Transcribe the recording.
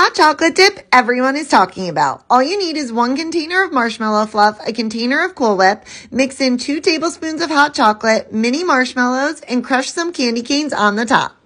hot chocolate dip everyone is talking about. All you need is one container of marshmallow fluff, a container of Cool Whip, mix in two tablespoons of hot chocolate, mini marshmallows, and crush some candy canes on the top.